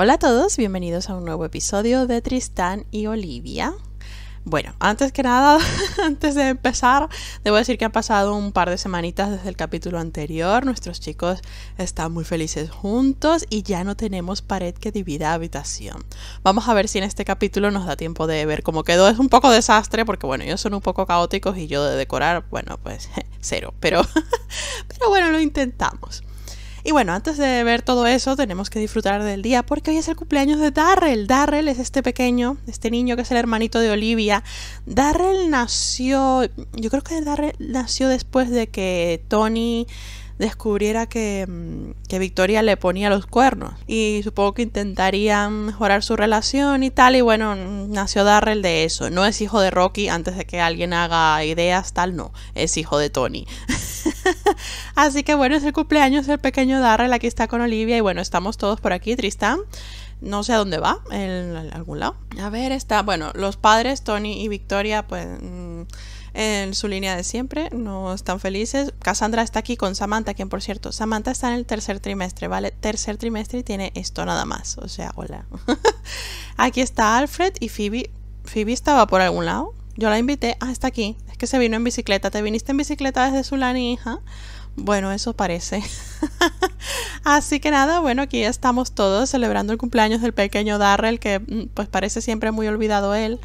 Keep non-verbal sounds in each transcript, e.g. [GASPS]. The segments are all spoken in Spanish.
Hola a todos, bienvenidos a un nuevo episodio de Tristán y Olivia. Bueno, antes que nada, [LAUGHS] antes de empezar, debo decir que han pasado un par de semanitas desde el capítulo anterior. Nuestros chicos están muy felices juntos y ya no tenemos pared que divida habitación. Vamos a ver si en este capítulo nos da tiempo de ver cómo quedó. Es un poco desastre porque, bueno, ellos son un poco caóticos y yo de decorar, bueno, pues [LAUGHS] cero. Pero, [LAUGHS] pero bueno, lo intentamos. Y bueno, antes de ver todo eso, tenemos que disfrutar del día porque hoy es el cumpleaños de Darrell. Darrell es este pequeño, este niño que es el hermanito de Olivia. Darrell nació, yo creo que Darrell nació después de que Tony descubriera que, mm, que Victoria le ponía los cuernos. Y supongo que intentarían mejorar su relación y tal. Y bueno, nació Darrell de eso. No es hijo de Rocky, antes de que alguien haga ideas, tal, no. Es hijo de Tony. [LAUGHS] Así que bueno, es el cumpleaños del pequeño Darrell. Aquí está con Olivia. Y bueno, estamos todos por aquí, Tristán no sé a dónde va, en algún lado. A ver, está, bueno, los padres, Tony y Victoria, pues mm, en su línea de siempre, no están felices. Cassandra está aquí con Samantha, quien por cierto, Samantha está en el tercer trimestre, ¿vale? Tercer trimestre y tiene esto nada más, o sea, hola. [LAUGHS] aquí está Alfred y Phoebe. Phoebe estaba por algún lado. Yo la invité, ah, está aquí. Es que se vino en bicicleta. Te viniste en bicicleta desde Sulani, hija. Bueno, eso parece. [LAUGHS] Así que nada, bueno, aquí estamos todos celebrando el cumpleaños del pequeño Darrell, que mm, pues parece siempre muy olvidado él.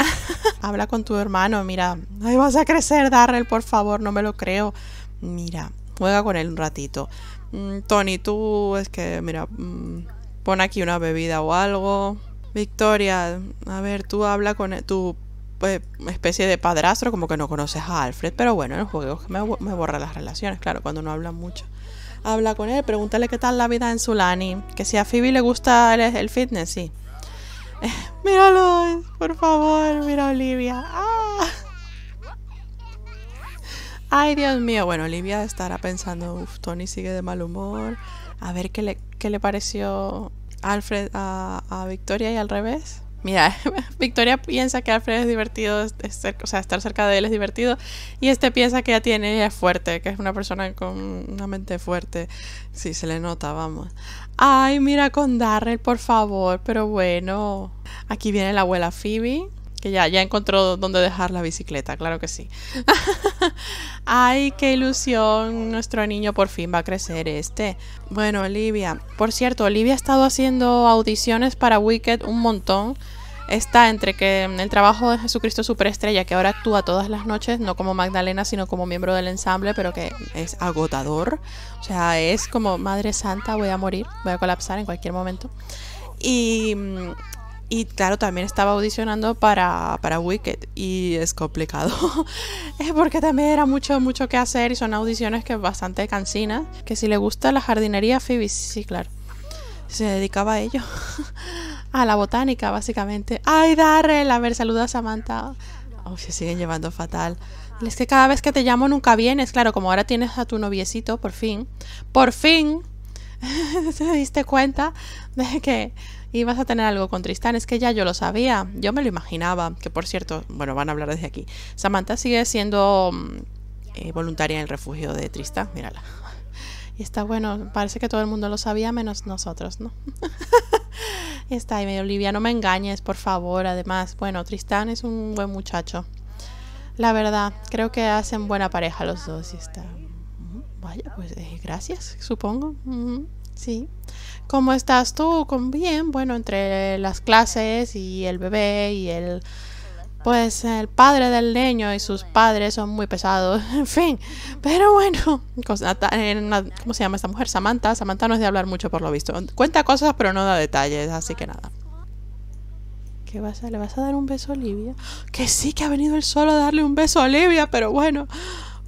[LAUGHS] Habla con tu hermano, mira, ahí vas a crecer, Darrell, por favor, no me lo creo. Mira, juega con él un ratito. Mm, Tony, tú es que, mira, mm, pon aquí una bebida o algo. Victoria, a ver, tú habla con e-, tu eh, especie de padrastro, como que no conoces a Alfred, pero bueno, en juego juegos me, borra las relaciones, claro, cuando no hablan mucho habla con él, pregúntale qué tal la vida en Sulani. Que si a Phoebe le gusta el, fitness, sí. [LAUGHS] Míralos, por favor, mira Olivia. Ah. Ay, Dios mío. Bueno, Olivia estará pensando, uff, Tony sigue de mal humor. A ver qué le, le pareció Alfred a, Victoria y al revés. Mira, [LAUGHS] Victoria piensa que Alfred es divertido, o sea, estar cerca de él es divertido, y este piensa que ya tiene, ella es fuerte, que es una persona con una mente fuerte. Sí, se le nota, vamos. Ay, mira con Darrell, por favor. Pero bueno, aquí viene la abuela Phoebe. Que ya, ya encontró dónde dejar la bicicleta, claro que sí. [LAUGHS] Ay, qué ilusión. Nuestro niño por fin va a crecer este. Bueno, Olivia. Por cierto, Olivia ha estado haciendo audiciones para Wicked un montón está entre que el trabajo de Jesucristo Superestrella, que ahora actúa todas las noches, no como Magdalena, sino como miembro del ensamble, pero que es agotador. O sea, es como, Madre Santa, voy a morir, voy a colapsar en cualquier momento. Y, claro, también estaba audicionando para, Wicked y es complicado. [LAUGHS] es porque también era mucho, mucho que hacer y son audiciones que bastante cansinas. Que si le gusta la jardinería, Phoebe, sí, claro. Se dedicaba a ello. [LAUGHS] a ah, la botánica, básicamente. ¡Ay, Darrell! A ver, saluda a Samantha. Oh, se siguen llevando fatal. Es que cada vez que te llamo nunca vienes. Claro, como ahora tienes a tu noviecito, por fin. ¡Por fin! [LAUGHS] ¿Te diste cuenta de que ibas a tener algo con Tristán? Es que ya yo lo sabía. Yo me lo imaginaba. Que por cierto, bueno, van a hablar desde aquí. Samantha sigue siendo mm, eh, voluntaria en el refugio de Tristán. Mírala está bueno, parece que todo el mundo lo sabía menos nosotros, ¿no? [LAUGHS] está ahí Olivia, no me engañes, por favor. Además, bueno, Tristán es un buen muchacho. La verdad, creo que hacen buena pareja los dos y está... Vaya, pues eh, gracias, supongo. Sí. ¿Cómo estás tú? Con bien, bueno, entre las clases y el bebé y el pues el padre del leño y sus padres son muy pesados, [LAUGHS] en fin. Pero bueno, ¿cómo se llama esta mujer? Samantha. Samantha no es de hablar mucho por lo visto. Cuenta cosas pero no da detalles, así que nada. ¿Qué vas a, ¿Le vas a dar un beso a Olivia? Que sí, que ha venido el solo a darle un beso a Olivia, pero bueno.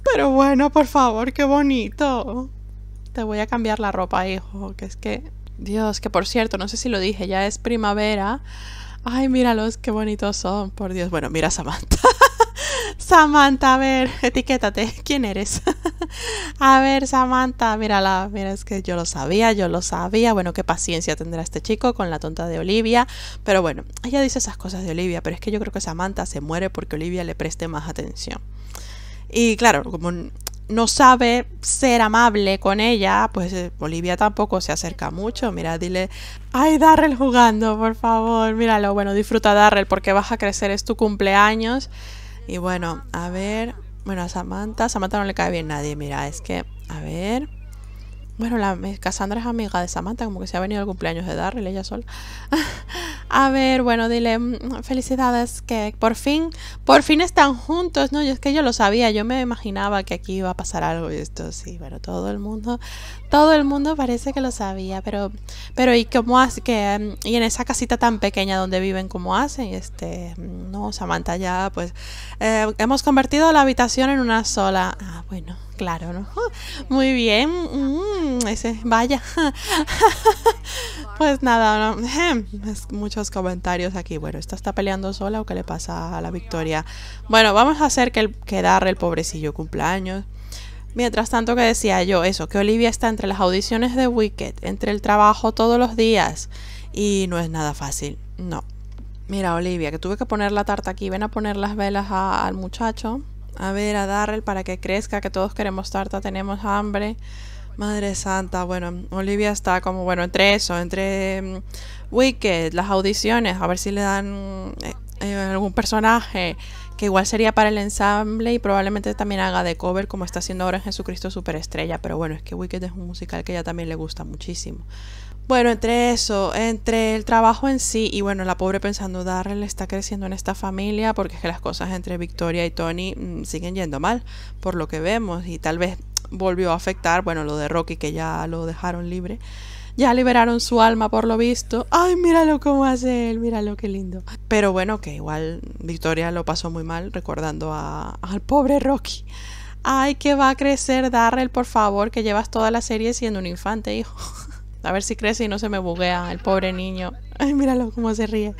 Pero bueno, por favor, qué bonito. Te voy a cambiar la ropa, hijo, que es que... Dios, que por cierto, no sé si lo dije, ya es primavera. Ay, míralos, qué bonitos son, por Dios. Bueno, mira a Samantha. [LAUGHS] Samantha, a ver, etiquétate, ¿quién eres? [LAUGHS] a ver, Samantha, mírala, mira, es que yo lo sabía, yo lo sabía. Bueno, qué paciencia tendrá este chico con la tonta de Olivia. Pero bueno, ella dice esas cosas de Olivia, pero es que yo creo que Samantha se muere porque Olivia le preste más atención. Y claro, como no sabe ser amable con ella, pues eh, Olivia tampoco se acerca mucho. Mira, dile, ay, Darrell jugando, por favor, míralo. Bueno, disfruta Darrell porque vas a crecer, es tu cumpleaños. Y bueno, a ver, bueno, a Samantha, Samantha no le cae bien nadie, mira, es que, a ver, bueno, la Cassandra es amiga de Samantha, como que se ha venido el cumpleaños de Darryl ella sola. [LAUGHS] a ver, bueno, dile mm, felicidades que por fin, por fin están juntos, ¿no? Y es que yo lo sabía, yo me imaginaba que aquí iba a pasar algo y esto sí, pero todo el mundo, todo el mundo parece que lo sabía, pero, pero y cómo hace que mm, y en esa casita tan pequeña donde viven, cómo hacen, este, mm, no, Samantha ya, pues, eh, hemos convertido la habitación en una sola. Ah, bueno claro, ¿no? Muy bien. Mm, ese, vaya. Pues nada, no. muchos comentarios aquí. Bueno, ¿esta está peleando sola o qué le pasa a la Victoria? Bueno, vamos a hacer que, el, el pobrecillo, cumpleaños. Mientras tanto que decía yo eso, que Olivia está entre las audiciones de Wicked, entre el trabajo todos los días. Y no es nada fácil, no. Mira, Olivia, que tuve que poner la tarta aquí. Ven a poner las velas al muchacho. A ver, a Darrell para que crezca, que todos queremos tarta, tenemos hambre. Madre santa, bueno, Olivia está como, bueno, entre eso, entre mm, Wicked, las audiciones, a ver si le dan eh, eh, algún personaje, que igual sería para el ensamble y probablemente también haga de cover como está haciendo ahora en Jesucristo Superestrella, pero bueno, es que Wicked es un musical que ella también le gusta muchísimo. Bueno, entre eso, entre el trabajo en sí y bueno, la pobre pensando, Darrell está creciendo en esta familia porque es que las cosas entre Victoria y Tony mm, siguen yendo mal, por lo que vemos, y tal vez volvió a afectar, bueno, lo de Rocky que ya lo dejaron libre. Ya liberaron su alma por lo visto. Ay, míralo cómo hace él, míralo qué lindo. Pero bueno, que igual Victoria lo pasó muy mal recordando a, al pobre Rocky. Ay, que va a crecer Darrell, por favor, que llevas toda la serie siendo un infante, hijo. [LAUGHS] A ver si crece y no se me buguea el pobre niño. [LAUGHS] Ay, míralo cómo se ríe.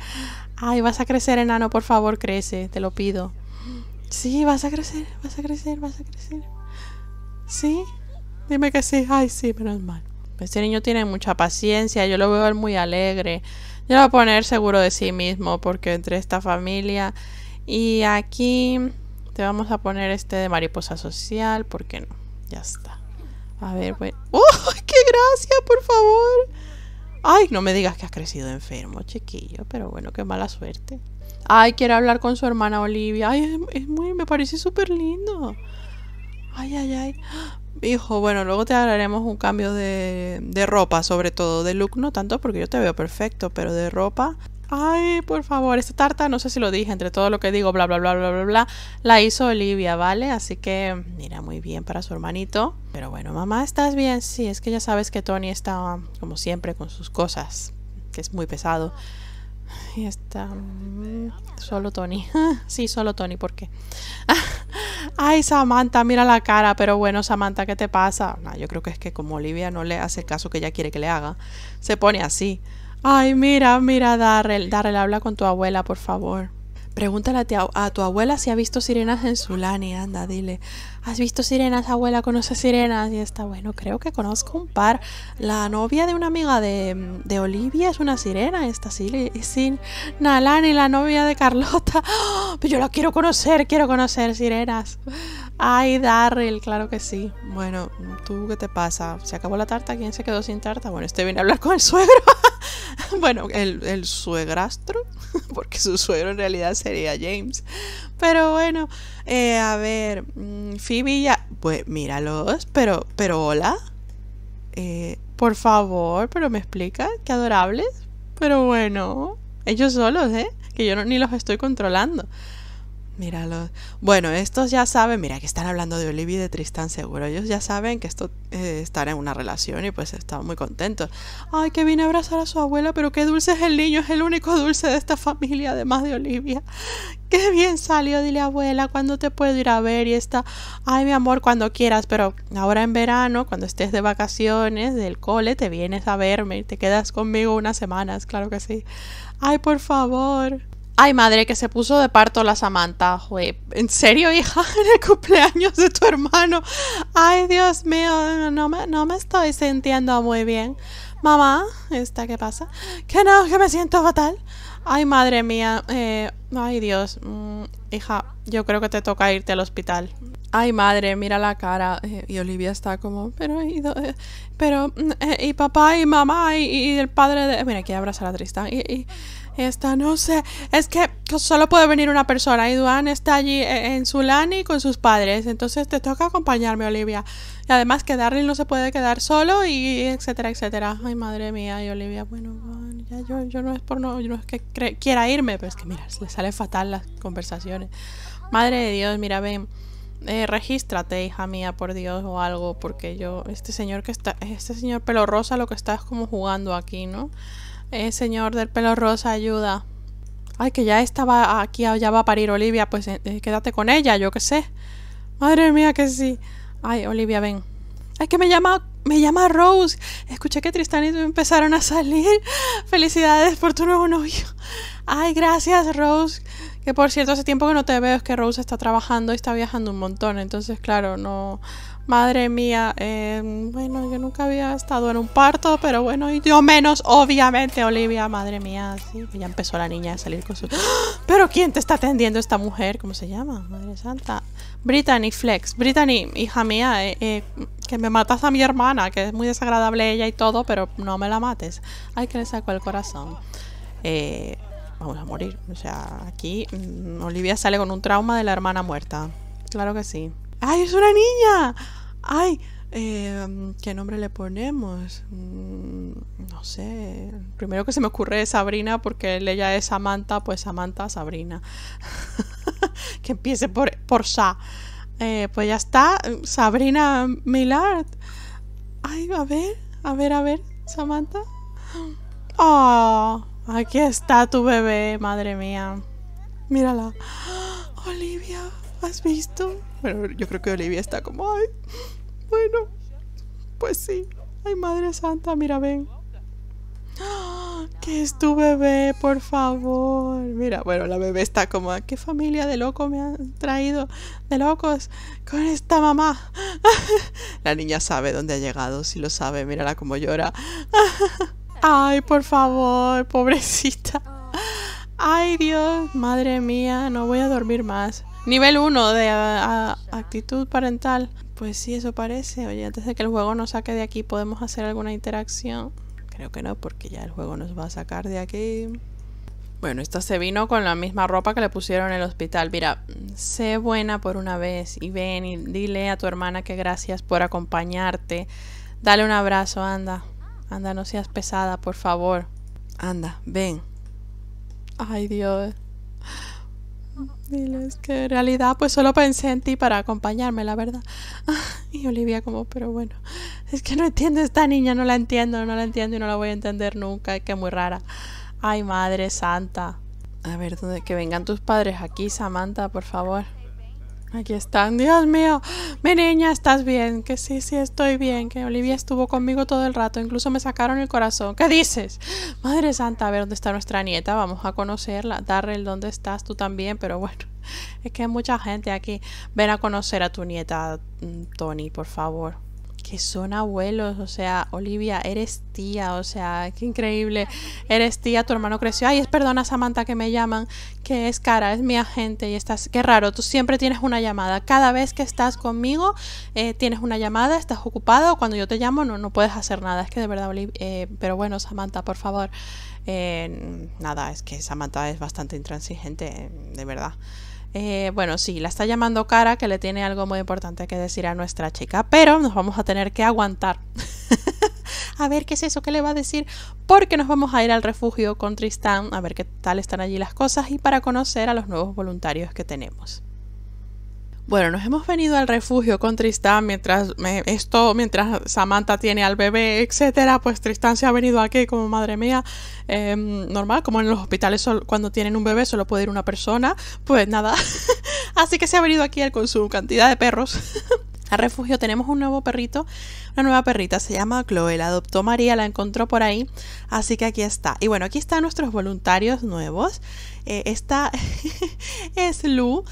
Ay, vas a crecer, enano, por favor, crece, te lo pido. Sí, vas a crecer, vas a crecer, vas a crecer. Sí, dime que sí. Ay, sí, menos mal. Este niño tiene mucha paciencia, yo lo veo muy alegre. Yo lo voy a poner seguro de sí mismo porque entre esta familia y aquí te vamos a poner este de mariposa social, ¿por qué no? Ya está. A ver, bueno. Pues. ¡Oh, qué gracia, por favor! Ay, no me digas que has crecido enfermo, chiquillo. Pero bueno, qué mala suerte. Ay, quiere hablar con su hermana Olivia. Ay, es, muy, me parece súper lindo. Ay, ay, ay. Hijo, bueno, luego te haremos un cambio de, de ropa, sobre todo de look, no tanto porque yo te veo perfecto, pero de ropa. Ay, por favor, esta tarta, no sé si lo dije, entre todo lo que digo, bla, bla, bla, bla, bla, bla, la hizo Olivia, ¿vale? Así que mira, muy bien para su hermanito. Pero bueno, mamá, ¿estás bien? Sí, es que ya sabes que Tony está, como siempre, con sus cosas, que es muy pesado. Y está... Mm, solo Tony. [LAUGHS] sí, solo Tony, ¿por qué? [LAUGHS] Ay, Samantha, mira la cara. Pero bueno, Samantha, ¿qué te pasa? yo creo que es que como Olivia no le hace caso que ella quiere que le haga, se pone así. Ay, mira, mira, Darrell. Darrell, habla con tu abuela, por favor. Pregúntale a, a tu abuela si ha visto sirenas en Zulani. Anda, dile. ¿Has visto sirenas, abuela? conoce sirenas? Y está bueno, creo que conozco un par. La novia de una amiga de, de Olivia es una sirena, esta sí. Sin Nalani, la novia de Carlota. [GASPS] ¡Ah! Pero yo la quiero conocer, quiero conocer sirenas. Ay, Darrell claro que sí. Bueno, ¿tú qué te pasa? ¿Se acabó la tarta? ¿Quién se quedó sin tarta? Bueno, este viene a hablar con el suegro. [LAUGHS] bueno, el, el suegrastro, [LAUGHS] porque su suegro en realidad sería James. Pero bueno, eh, a ver, mm, Phoebe ya, pues míralos, pero, pero hola. Eh, por favor, pero me explica, qué adorables. Pero bueno, ellos solos, ¿eh? Que yo ni los estoy controlando. Míralo. Bueno, estos ya saben, mira que están hablando de Olivia y de Tristán seguro. Ellos ya saben que esto eh, en una relación y pues están muy contentos. Ay, que vine a abrazar a su abuela, pero qué dulce es el niño, es el único dulce de esta familia, además de Olivia. Qué bien salió, dile abuela, ¿cuándo te puedo ir a ver? Y está, ay mi amor, cuando quieras, pero ahora en verano, cuando estés de vacaciones del cole, te vienes a verme y te quedas conmigo unas semanas, claro que sí. Ay, por favor. Ay, madre, que se puso de parto la Samantha. ¿en serio, hija? [LAUGHS] En el cumpleaños de tu hermano. Ay, Dios mío, no me, no me estoy sintiendo muy bien. Mamá, ¿esta qué pasa? Que no, que me siento fatal. Ay, madre mía. Eh, ay, Dios. Mm, hija, yo creo que te toca irte al hospital. Ay, madre, mira la cara. Eh, y Olivia está como, pero, y, eh, pero, mm, y papá, y mamá, y, el padre de... Mira, aquí abrazar a Tristan. y esta no sé. Es que solo puede venir una persona y Duan está allí eh, en Sulani con sus padres. Entonces te toca acompañarme, Olivia. Y además que Darling no se puede quedar solo y etcétera, etcétera. Ay, madre mía, y Olivia, bueno, ya yo, yo no es por no, yo no es que quiera irme, pero es que mira, le salen fatal las conversaciones. Madre de Dios, mira, ven. Eh, regístrate, hija mía, por Dios, o algo, porque yo, este señor que está, este señor pelo rosa lo que está es como jugando aquí, ¿no? Eh, señor del pelo rosa, ayuda. Ay, que ya estaba aquí, ah, ya va a parir Olivia, pues eh, eh, quédate con ella, yo qué sé. Madre mía, que sí. Ay, Olivia, ven. Ay, que me llama, me llama Rose. Escuché que Tristan y tú empezaron a salir. [LAUGHS] Felicidades por tu nuevo novio. Ay, gracias, Rose. Que por cierto, hace tiempo que no te veo, es que Rose está trabajando y está viajando un montón. Entonces, claro, no, Madre mía, em, bueno, yo nunca había estado en un parto, pero bueno, y yo menos, obviamente, Olivia, madre mía, sí, ya empezó la niña a salir con su... [GASPS] Pero ¿quién te está atendiendo esta mujer? ¿Cómo se llama? Madre santa. Brittany Flex, Brittany, hija mía, eh, eh, que me matas a mi hermana, que es muy desagradable ella y todo, pero no me la mates. Ay, que le sacó el corazón. Eh, vamos a morir. O sea, aquí mm, Olivia sale con un trauma de la hermana muerta. Claro que sí. ¡Ay, es una niña! ¡Ay! Em, ¿Qué nombre le ponemos? Mm, no sé. Primero que se me ocurre Sabrina, porque ella es Samantha, pues Samantha, Sabrina. [LAUGHS] que empiece por, por Sa. Eh, pues ya está, Sabrina Millard. Ay, a ver, a ver, a ver, Samantha. Oh, aquí está tu bebé, madre mía. Mírala. [GASPS] Olivia, ¿Has visto? Bueno, yo creo que Olivia está como, ay, bueno, pues sí. Ay, Madre Santa, mira, ven. ¿Qué es tu bebé? Por favor. Mira, bueno, la bebé está como, ah, ¿qué familia de loco me han traído? De locos, con esta mamá. [LAUGHS] la niña sabe dónde ha llegado, si lo sabe, mírala como llora. [LAUGHS] Ay, por favor, pobrecita. Ay, Dios, madre mía, no voy a dormir más. Nivel 1 de actitud parental. Pues sí, eso parece. Oye, antes de que el juego nos saque de aquí, ¿podemos hacer alguna interacción? Creo que no, porque ya el juego nos va a sacar de aquí. Bueno, esta se vino con la misma ropa que le pusieron en el hospital. Mira, sé buena por una vez y ven y dile a tu hermana que gracias por acompañarte. Dale un abrazo, anda. Anda, no seas pesada, por favor. Anda, ven. Ay, Dios. Es que en realidad pues solo pensé en ti para acompañarme, la verdad. [LAUGHS] Y Olivia como, pero bueno, es que no entiendo esta niña, no la entiendo, no la entiendo y no la voy a entender nunca, es que es muy rara. Ay, madre santa. A ver, que vengan tus padres aquí, Samantha, por favor. Aquí están, Dios mío, mi niña, ¿estás bien? Que sí, sí, estoy bien, que Olivia estuvo conmigo todo el rato, incluso me sacaron el corazón. ¿Qué dices? Madre Santa, a ver dónde está nuestra nieta, vamos a conocerla. Darrell, ¿dónde estás? Tú también, pero bueno, es que hay mucha gente aquí. Ven a conocer a tu nieta, mm, Tony, por favor que son abuelos, o sea, Olivia, eres tía, o sea, qué increíble, eres tía, tu hermano creció, ay, es perdona Samantha que me llaman, que es cara, es mi agente y estás, qué raro, tú siempre tienes una llamada, cada vez que estás conmigo eh, tienes una llamada, estás ocupado, cuando yo te llamo no, no puedes hacer nada, es que de verdad, eh, pero bueno, Samantha, por favor, eh, nada, es que Samantha es bastante intransigente, de verdad. Eh, bueno, sí, la está llamando cara que le tiene algo muy importante que decir a nuestra chica, pero nos vamos a tener que aguantar. [LAUGHS] a ver qué es eso que le va a decir, porque nos vamos a ir al refugio con Tristán, a ver qué tal están allí las cosas y para conocer a los nuevos voluntarios que tenemos. Bueno, nos hemos venido al refugio con Tristán mientras esto, mientras Samantha tiene al bebé, etcétera. Pues Tristán se ha venido aquí como madre mía, em, normal, como en los hospitales cuando tienen un bebé solo puede ir una persona. Pues nada, [LAUGHS] así que se ha venido aquí él con su cantidad de perros [LAUGHS] refugio tenemos un nuevo perrito, una nueva perrita, se llama Chloe, la adoptó María, la encontró por ahí, así que aquí está. Y bueno, aquí están nuestros voluntarios nuevos. Eh, esta [LAUGHS] es Lu,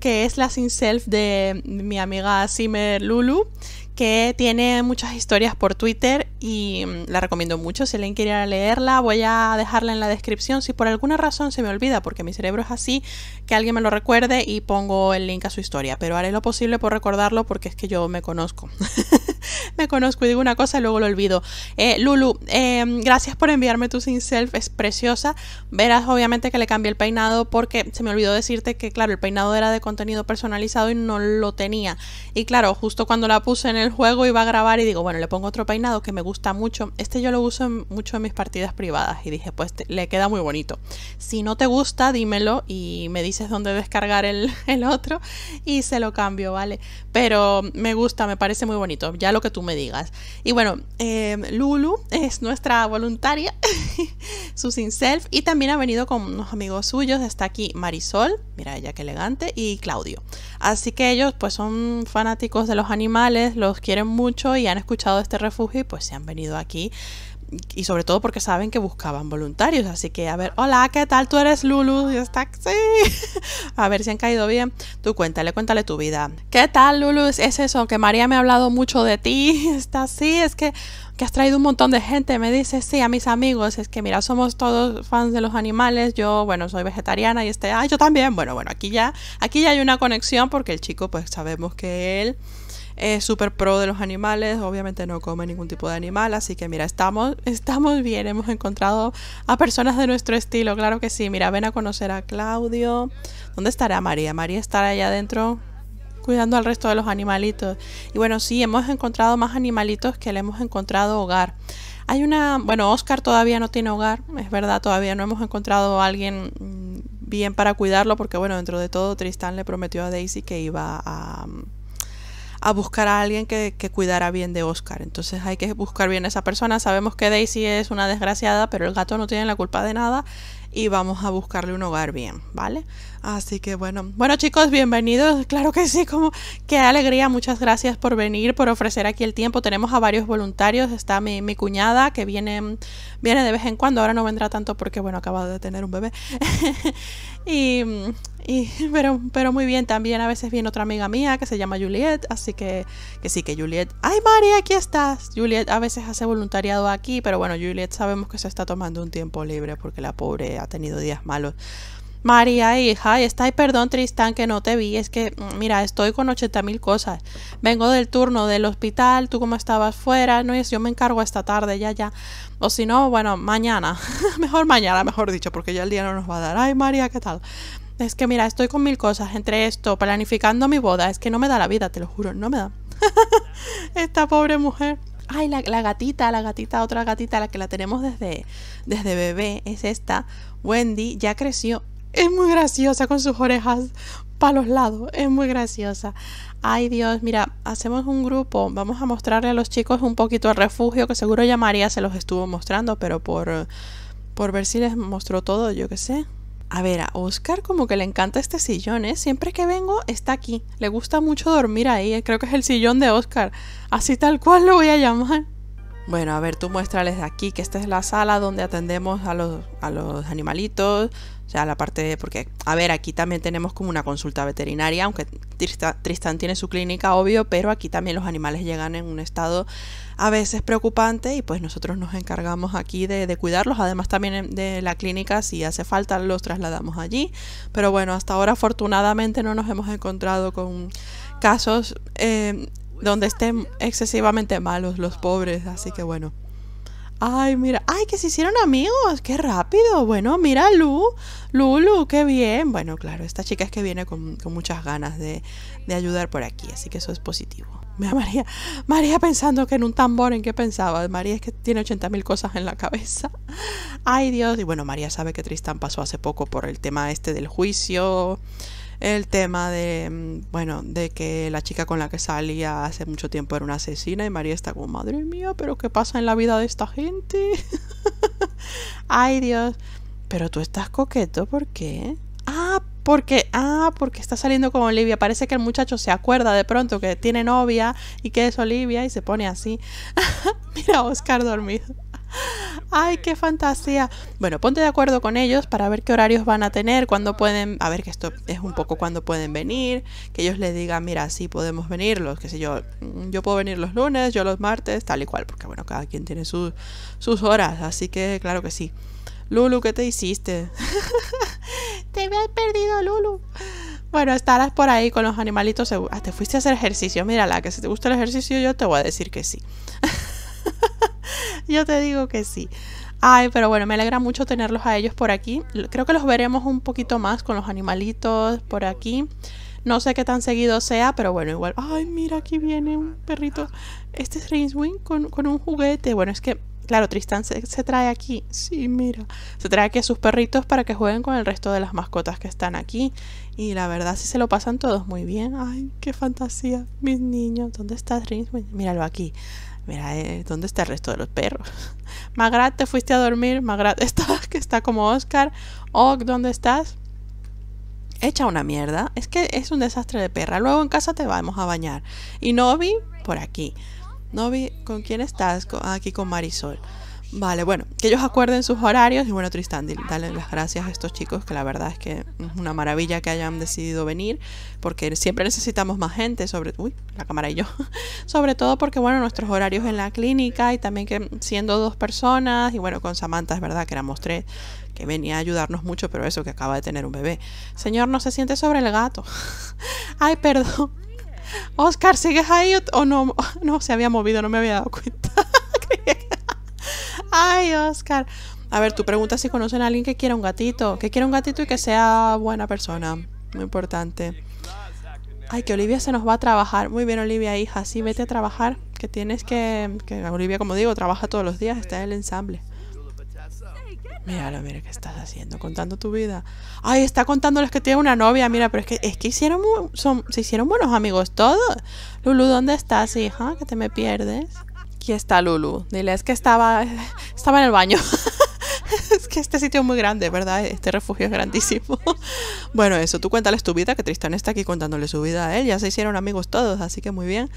que es la sin self de mi amiga Simmer Lulu, que tiene muchas historias por Twitter y mm, la recomiendo mucho. Si alguien quiere leerla, voy a dejarla en la descripción. Si por alguna razón se me olvida, porque mi cerebro es así, que alguien me lo recuerde y pongo el link a su historia. Pero haré lo posible por recordarlo porque es que yo me conozco. [LAUGHS] [LAUGHS] me conozco y digo una cosa y luego lo olvido. Eh, Lulu, em, gracias por enviarme tu Sin Self, es preciosa. Verás, obviamente, que le cambié el peinado porque se me olvidó decirte que, claro, el peinado era de contenido personalizado y no lo tenía. Y claro, justo cuando la puse en el juego iba a grabar y digo, bueno, le pongo otro peinado que me gusta mucho. Este yo lo uso mucho en mis partidas privadas y dije, pues le queda muy bonito. Si no te gusta, dímelo y me dices dónde descargar el, [LAUGHS] el otro y se lo cambio, ¿vale? Pero me gusta, me parece muy bonito. Ya lo que tú me digas. Y bueno, em, Lulu es nuestra voluntaria, [LAUGHS] su self y también ha venido con unos amigos suyos. Está aquí Marisol, mira ella qué elegante, y Claudio. Así que ellos pues son fanáticos de los animales, los quieren mucho y han escuchado este refugio y pues se han venido aquí y sobre todo porque saben que buscaban voluntarios. Así que, a ver, hola, ¿qué tal? Tú eres Lulu. Y está, sí. [LAUGHS] a ver si han caído bien. Tú cuéntale, cuéntale tu vida. ¿Qué tal, Lulu? Es eso, que María me ha hablado mucho de ti. [LAUGHS] Está así, es que, que has traído un montón de gente. Me dice, sí, a mis amigos. Es que, mira, somos todos fans de los animales. Yo, bueno, soy vegetariana y este, ah, yo también. Bueno, bueno, aquí ya, aquí ya hay una conexión porque el chico, pues sabemos que él es súper pro de los animales, obviamente no come ningún tipo de animal, así que mira, estamos, [LAUGHS] estamos bien, hemos encontrado a personas de nuestro estilo, claro que sí, mira, ven a conocer a Claudio. ¿Dónde estará María? María estará allá adentro cuidando al resto de los animalitos. Y bueno, sí, hemos encontrado más animalitos que le hemos encontrado hogar. Hay una, bueno, Oscar todavía no tiene hogar, es verdad, todavía no hemos encontrado a alguien mm, bien para cuidarlo, porque bueno, dentro de todo Tristán le prometió a Daisy que iba a, a buscar a alguien que, cuidara bien de Oscar. Entonces hay que buscar bien a esa persona. Sabemos que Daisy es una desgraciada, pero el gato no tiene la culpa de nada y vamos a buscarle un hogar bien, ¿vale? Así que bueno, bueno chicos, bienvenidos, claro que sí, como qué alegría, muchas gracias por venir, por ofrecer aquí el tiempo. Tenemos a varios voluntarios, está mi, mi cuñada que viene, viene de vez en cuando, ahora no vendrá tanto porque bueno, acaba de tener un bebé. [LAUGHS] y [LAUGHS] pero, pero muy bien, también a veces viene otra amiga mía que se llama Juliet, así que, que sí, que Juliet, ¡ay María, aquí estás! Juliet a veces hace voluntariado aquí, pero bueno, Juliet sabemos que se está tomando un tiempo libre porque la pobre ha tenido días malos. María, hija, está, perdón, Tristan que no te vi. Es que, mm, mira, estoy con ochenta mil cosas. Vengo del turno del hospital, tú como estabas fuera, no es, yo me encargo esta tarde, ya, ya. O si no, bueno, mañana. [LAUGHS] mejor mañana, mejor dicho, porque ya el día no nos va a dar. Ay, María, ¿qué tal? es que mira, estoy con mil cosas entre esto, planificando mi boda, es que no me da la vida, te lo juro, no me da. [LAUGHS] Esta pobre mujer. Ay, la, gatita, la gatita, otra gatita, la que la tenemos desde, desde bebé, es esta. Wendy ya creció. Es muy graciosa con sus orejas para los lados. Es muy graciosa. Ay Dios, mira, hacemos un grupo. Vamos a mostrarle a los chicos un poquito el refugio, que seguro ya María se los estuvo mostrando, pero por, por ver si les mostró todo, yo qué sé. A ver, a Oscar como que le encanta este sillón, ¿eh? Siempre que vengo está aquí. Le gusta mucho dormir ahí. ¿eh? Creo que es el sillón de Oscar. Así tal cual lo voy a llamar. Bueno, a ver, tú muéstrales de aquí que esta es la sala donde atendemos a los, a los animalitos. O sea, la parte de... Porque, a ver, aquí también tenemos como una consulta veterinaria, aunque Tristán, tiene su clínica, obvio, pero aquí también los animales llegan en un estado a veces preocupante y pues nosotros nos encargamos aquí de, cuidarlos. Además también de la clínica, si hace falta, los trasladamos allí. Pero bueno, hasta ahora afortunadamente no nos hemos encontrado con casos eh, donde estén excesivamente malos los pobres. Así que bueno. Ay, mira, ay, que se hicieron amigos, qué rápido. Bueno, mira, Lu, Lulu, qué bien. Bueno, claro, esta chica es que viene con, muchas ganas de, de, ayudar por aquí, así que eso es positivo. [LAUGHS] Mira, María, María pensando que en un tambor, ¿en qué pensaba? María es que tiene 80.000 cosas en la cabeza. Ay, Dios. Y bueno, María sabe que Tristán pasó hace poco por el tema este del juicio el tema de, mm, bueno, de que la chica con la que salía hace mucho tiempo era una asesina y María está como, madre mía, pero ¿qué pasa en la vida de esta gente? [LAUGHS] Ay Dios, pero tú estás coqueto, ¿por qué? Ah, porque, ah, porque está saliendo con Olivia. Parece que el muchacho se acuerda de pronto que tiene novia y que es Olivia y se pone así. [LAUGHS] Mira Oscar dormido. ¡Ay, qué fantasía! Bueno, ponte de acuerdo con ellos para ver qué horarios van a tener, cuándo pueden, a ver que esto es un poco cuándo pueden venir, que ellos les digan, mira, sí podemos venir, los, que sé yo, mm, yo puedo venir los lunes, yo los martes, tal y cual, porque bueno, cada quien tiene sus, sus horas, así que claro que sí. Lulu, ¿qué te hiciste? [LAUGHS] te has perdido, Lulu. Bueno, estarás por ahí con los animalitos. Ah, te fuiste a hacer ejercicio. Mírala, que si te gusta el ejercicio, yo te voy a decir que sí. [LAUGHS] [LAUGHS] Yo te digo que sí. Ay, pero bueno, me alegra mucho tenerlos a ellos por aquí. Creo que los veremos un poquito más con los animalitos por aquí. No sé qué tan seguido sea, pero bueno, igual. Ay, mira, aquí viene un perrito. Este es Rainswing con, con un juguete. Bueno, es que Claro, Tristan se, trae aquí. Sí, mira. Se trae aquí a sus perritos para que jueguen con el resto de las mascotas que están aquí. Y la verdad, sí se lo pasan todos muy bien. Ay, qué fantasía. Mis niños. ¿Dónde estás, Ringswing? Míralo aquí. Mira, eh, ¿dónde está el resto de los perros? [LAUGHS] Magrat, ¿te fuiste a dormir? Magrat, [LAUGHS] ¿estás? que está como Oscar. Og, ¿dónde estás? Echa una mierda. Es que es un desastre de perra. Luego en casa te vamos a bañar. Y Novi, por aquí. Novi, ¿con quién estás? Aquí con Marisol. Vale, bueno, que ellos acuerden sus horarios y bueno, Tristan, dale las gracias a estos chicos, que la verdad es que es una maravilla que hayan decidido venir, porque siempre necesitamos más gente, sobre, uy, la cámara y yo, [LAUGHS] sobre todo porque bueno, nuestros horarios en la clínica y también que siendo dos personas y bueno, con Samantha es verdad que éramos tres, que venía a ayudarnos mucho, pero eso que acaba de tener un bebé. Señor, no se siente sobre el gato. [LAUGHS] Ay, perdón. Oscar, ¿sigues ahí o no? [LAUGHS] No, se había movido, no me había dado cuenta. Ay, Oscar. A ver, tú pregunta si conocen a alguien que quiera un gatito. Que quiera un gatito y que sea buena persona. Muy importante. Ay, que Olivia se nos va a trabajar. Muy bien, Olivia, hija. Sí, vete a trabajar. Que tienes que... que Olivia, como digo, trabaja todos los días. Está en el ensamble. Míralo, mira qué estás haciendo, contando tu vida. Ay, está contándoles que tiene una novia. Mira, pero es que es que hicieron son, se hicieron buenos amigos todos. Lulu, ¿dónde estás, hija? Que te me pierdes aquí está Lulu. Dile, es que estaba, estaba en el baño. [LAUGHS] es que este sitio es muy grande, ¿verdad? Este refugio es grandísimo. [LAUGHS] bueno, eso, tú cuéntales tu vida, que Tristan está aquí contándole su vida a él. Ya se hicieron amigos todos, así que muy bien.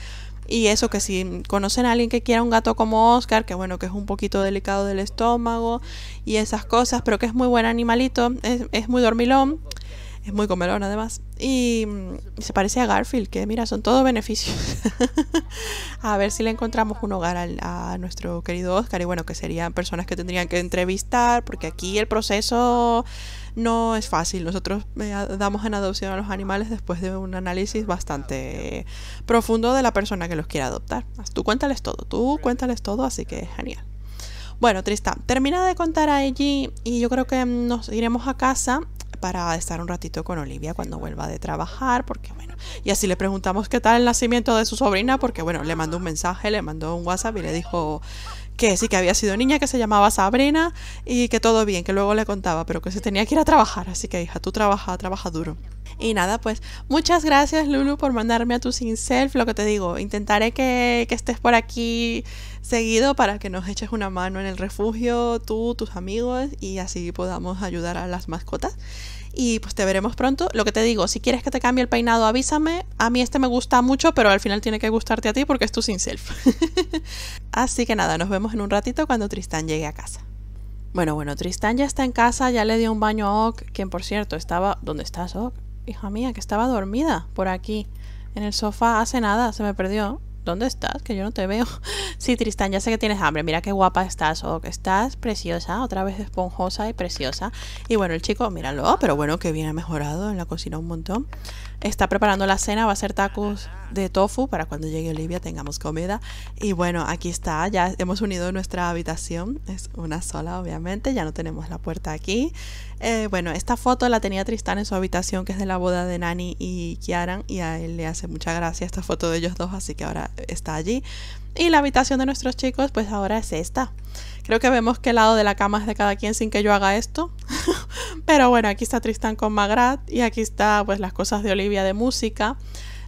Y eso, que si conocen a alguien que quiera un gato como Oscar, que bueno, que es un poquito delicado del estómago y esas cosas, pero que es muy buen animalito, es muy dormilón, es muy comelón además. Y mm, se parece a Garfield, que mira, son todos beneficios. [LAUGHS] a ver si le encontramos un hogar a nuestro querido Oscar. Y bueno, que serían personas que tendrían que entrevistar, porque aquí el proceso no es fácil. Nosotros eh, damos en adopción a los animales después de un análisis bastante profundo de la persona que los quiere adoptar. Tú cuéntales todo, tú cuéntales todo, así que es genial. Bueno, Trista, termina de contar a allí y yo creo que mm, nos iremos a casa para estar un ratito con Olivia cuando vuelva de trabajar, porque bueno, y así le preguntamos qué tal el nacimiento de su sobrina, porque bueno, le mandó un mensaje, le mandó un WhatsApp y le dijo que sí que había sido niña, que se llamaba Sabrina y que todo bien, que luego le contaba, pero que se tenía que ir a trabajar, así que hija, tú trabaja, trabaja duro. Y nada, pues muchas gracias Lulu por mandarme a tu sin self, lo que te digo, intentaré que, que estés por aquí seguido para que nos eches una mano en el refugio, tú, tus amigos, y así podamos ayudar a las mascotas. Y pues te veremos pronto. Lo que te digo, si quieres que te cambie el peinado, avísame. A mí este me gusta mucho, pero al final tiene que gustarte a ti porque es tu sin self. [LAUGHS] así que nada, nos vemos en un ratito cuando Tristán llegue a casa. Bueno, bueno, Tristán ya está en casa, ya le dio un baño a Ok, quien por cierto estaba... ¿Dónde estás, Ock? Hija mía, que estaba dormida por aquí, en el sofá hace nada, se me perdió. ¿Dónde estás? Que yo no te veo. [LAUGHS] Sí, Tristan, ya sé que tienes hambre. Mira qué guapa estás. o oh, que estás preciosa, otra vez esponjosa y preciosa. Y bueno, el chico, míralo, pero bueno, que viene mejorado en la cocina un montón está preparando la cena, va a hacer tacos de tofu para cuando llegue Olivia tengamos comida. Y bueno, aquí está, ya hemos unido nuestra habitación, es una sola obviamente, ya no tenemos la puerta aquí. Eh, bueno, esta foto la tenía Tristán en su habitación, que es de la boda de Nani y Kiaran, y a él le hace mucha gracia esta foto de ellos dos, así que ahora está allí. Y la habitación de nuestros chicos, pues ahora es esta. Creo que vemos que el lado de la cama es de cada quien sin que yo haga esto. Pero bueno, aquí está Tristan con Magrat y aquí está pues las cosas de Olivia de música.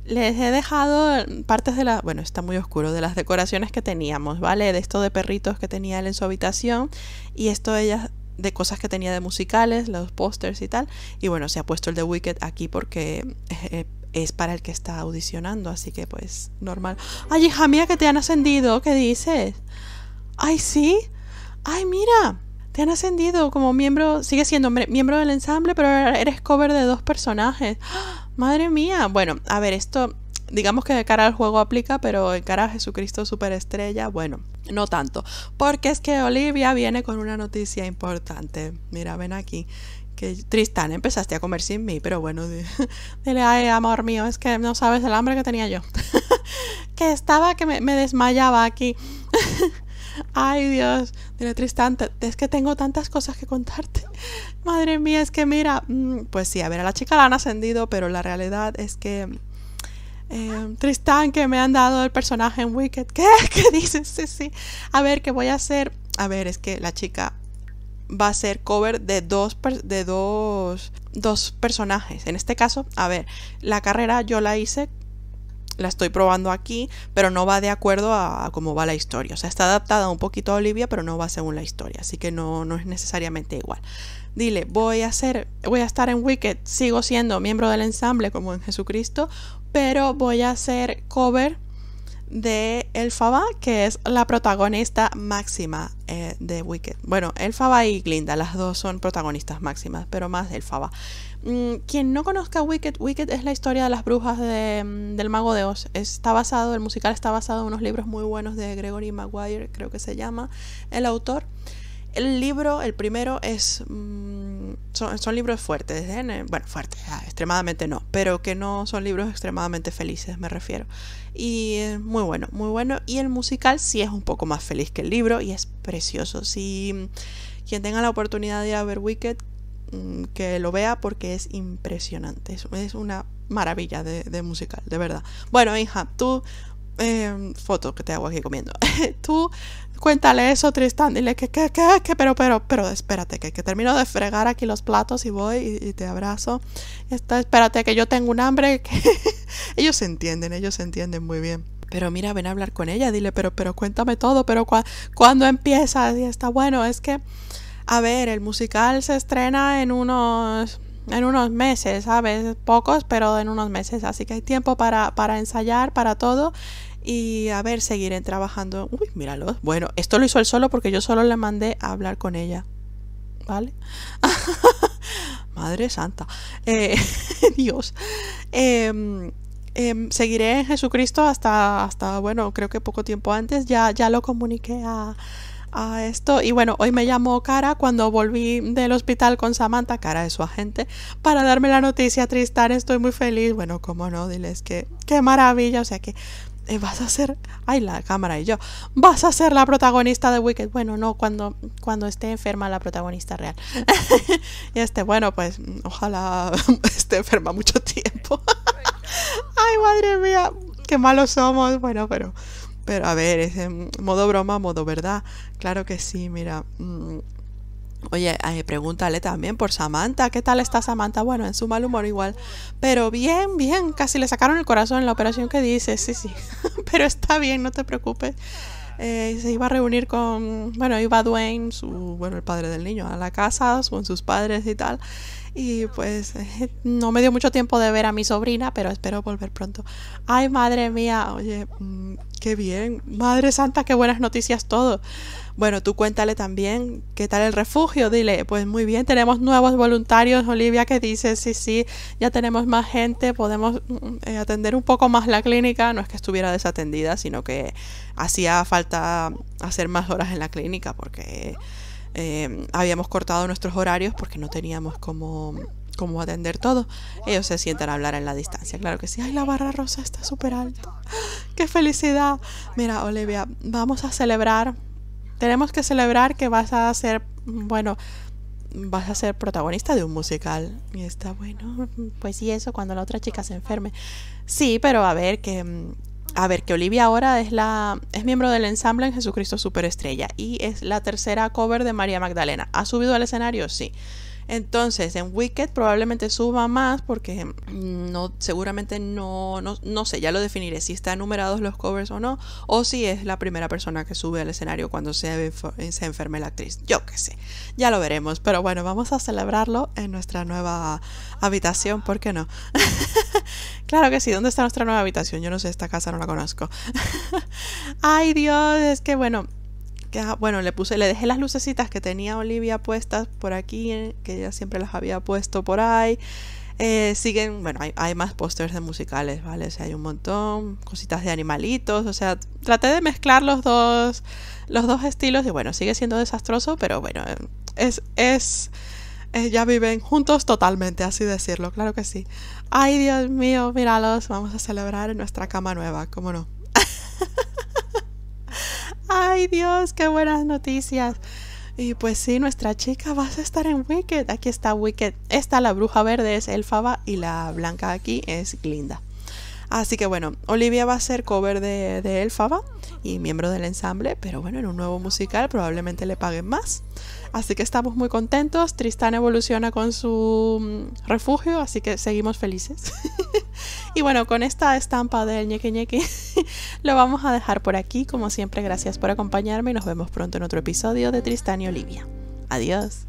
Les he dejado partes de la bueno, está muy oscuro, de las decoraciones que teníamos, ¿vale? De esto de perritos que tenía él en su habitación y esto de de cosas que tenía de musicales, los pósters y tal. Y bueno, se ha puesto el de Wicked aquí porque eh, es para el que está audicionando, así que pues normal. Ay, hija mía, que te han ascendido, ¿qué dices? Ay, sí. Ay, mira han ascendido como miembro, sigue siendo miembro del ensamble, pero eres cover de dos personajes. [GASPS] madre mía. Bueno, a ver, esto digamos que de cara al juego aplica, pero en cara a Jesucristo Superestrella, bueno, no tanto. Porque es que Olivia viene con una noticia importante. Mira, ven aquí. Que Tristán, empezaste a comer sin mí, pero bueno, [LAUGHS] dile, ay, amor mío, es que no sabes el hambre que tenía yo. [LAUGHS] que estaba, que me, me desmayaba aquí. [LAUGHS] Ay, Dios, de Tristán, Es que tengo tantas cosas que contarte. [LAUGHS] Madre mía, es que mira, mm, pues sí, a ver, a la chica la han ascendido, pero la realidad es que em, Tristán, que me han dado el personaje en Wicked. ¿Qué? [LAUGHS] ¿Qué dices? Sí, sí. A ver, ¿qué voy a hacer? A ver, es que la chica va a ser cover de dos de dos personajes. En este caso, a ver, la carrera yo la hice la estoy probando aquí, pero no va de acuerdo a, cómo va la historia. O sea, está adaptada un poquito a Olivia, pero no va según la historia, así que no, no es necesariamente igual. Dile, voy a ser, voy a estar en Wicked, sigo siendo miembro del ensamble como en Jesucristo, pero voy a hacer cover de Elfaba, que es la protagonista máxima eh, de Wicked. Bueno, Elfaba y Glinda, las dos son protagonistas máximas, pero más Elfaba. Mm, quien no conozca Wicked, Wicked es la historia de las brujas mm, del mago de Oz. Está basado, el musical está basado en unos libros muy buenos de Gregory Maguire, creo que se llama el autor. El libro, el primero, es mm, son, libros fuertes, ¿eh? bueno, fuertes, ah, extremadamente no, pero que no son libros extremadamente felices, me refiero. Y muy bueno, muy bueno. Y el musical sí es un poco más feliz que el libro y es precioso. Si quien tenga la oportunidad de ir ver Wicked, Mm, que lo vea porque es impresionante. Es, una maravilla de, musical, de verdad. Bueno, hija, tú. Em, foto que te hago aquí comiendo. [LAUGHS] tú cuéntale eso, Tristan. Dile que, que, que, que, pero, pero, pero, espérate, que, que termino de fregar aquí los platos y voy y, te abrazo. Está, espérate, que yo tengo un hambre. [LAUGHS] ellos se entienden, ellos se entienden muy bien pero mira, ven a hablar con ella, dile, pero, pero cuéntame todo, pero cuando cuándo empieza, y está bueno, es que a ver, el musical se estrena en unos en unos meses, ¿sabes? Pocos, pero en unos meses. Así que hay tiempo para, para ensayar, para todo. Y a ver, seguiré trabajando. Uy, míralo. Bueno, esto lo hizo él solo porque yo solo le mandé a hablar con ella. ¿Vale? [LAUGHS] Madre santa. Eh, [LAUGHS] Dios. Em, em, seguiré en Jesucristo hasta, hasta, bueno, creo que poco tiempo antes. Ya, ya lo comuniqué a, a esto. Y bueno, hoy me llamó Cara cuando volví del hospital con Samantha, Cara de su agente, para darme la noticia. Tristan, estoy muy feliz. Bueno, cómo no, diles que qué maravilla. O sea que eh, vas a ser, ay, la cámara y yo, vas a ser la protagonista de Wicked. Bueno, no, cuando, cuando esté enferma la protagonista real. [LAUGHS] y este, bueno, pues ojalá [LAUGHS] esté enferma mucho tiempo. [LAUGHS] ay, madre mía, qué malos somos. Bueno, pero... Pero a ver, es en modo broma, modo verdad. Claro que sí, mira. Mm, oye, pregúntale también por Samantha. ¿Qué tal está Samantha? Bueno, en su mal humor igual. Pero bien, bien. Casi le sacaron el corazón en la operación que dice. Sí, sí. [LAUGHS] Pero está bien, no te preocupes. Eh, se iba a reunir con, bueno, iba Dwayne, su, bueno, el padre del niño, a la casa con sus padres y tal. Y pues [LAUGHS] no me dio mucho tiempo de ver a mi sobrina, pero espero volver pronto. Ay, madre mía, oye, mm, qué bien. Madre Santa, qué buenas noticias todo. Bueno, tú cuéntale también qué tal el refugio. Dile, pues muy bien, tenemos nuevos voluntarios, Olivia, que dice, sí, sí, ya tenemos más gente, podemos mm, eh, atender un poco más la clínica. No es que estuviera desatendida, sino que hacía falta hacer más horas en la clínica porque eh, habíamos cortado nuestros horarios porque no teníamos como cómo atender todo. Ellos se sientan a hablar en la distancia. Claro que sí. Ay, la barra rosa está súper alta. ¡Ah! ¡Qué felicidad! Mira, Olivia, vamos a celebrar tenemos que celebrar que vas a ser, bueno, vas a ser protagonista de un musical. Y está bueno, pues y eso cuando la otra chica se enferme. Sí, pero a ver que mm, a ver que Olivia ahora es la es miembro del ensamble en Jesucristo Superestrella y es la tercera cover de María Magdalena. ¿Ha subido al escenario? Sí. Entonces, en Wicked probablemente suba más porque mm, no, seguramente no, no, sé, ya lo definiré si están numerados los covers o no, o si es la primera persona que sube al escenario cuando se, se enferme la actriz. Yo qué sé, ya lo veremos, pero bueno, vamos a celebrarlo en nuestra nueva habitación, ¿por qué no? [LAUGHS] claro que sí, ¿dónde está nuestra nueva habitación? Yo no sé, esta casa no la conozco. [LAUGHS] Ay Dios, es que bueno, bueno, le puse, le dejé las lucecitas que tenía Olivia puestas por aquí, que ella siempre las había puesto por ahí. Eh, siguen, bueno, hay, más pósters de musicales, ¿vale? O sea, hay un montón, cositas de animalitos, o sea, traté de mezclar los dos, los dos estilos y bueno, sigue siendo desastroso, pero bueno, es, es, eh, ya viven juntos totalmente, así decirlo, claro que sí. Ay, Dios mío, míralos, vamos a celebrar en nuestra cama nueva, ¿cómo no? [LAUGHS] ¡Ay Dios, qué buenas noticias! Y pues sí, nuestra chica vas a estar en Wicked. Aquí está Wicked. Esta, la bruja verde, es Elfaba y la blanca aquí es Glinda. Así que bueno, Olivia va a ser cover de, de Elfaba y miembro del ensamble, pero bueno, en un nuevo musical probablemente le paguen más. Así que estamos muy contentos. Tristán evoluciona con su mm, refugio, así que seguimos felices. [LAUGHS] y bueno, con esta estampa del ñeque ñeque [LAUGHS] lo vamos a dejar por aquí. Como siempre, gracias por acompañarme y nos vemos pronto en otro episodio de Tristán y Olivia. Adiós.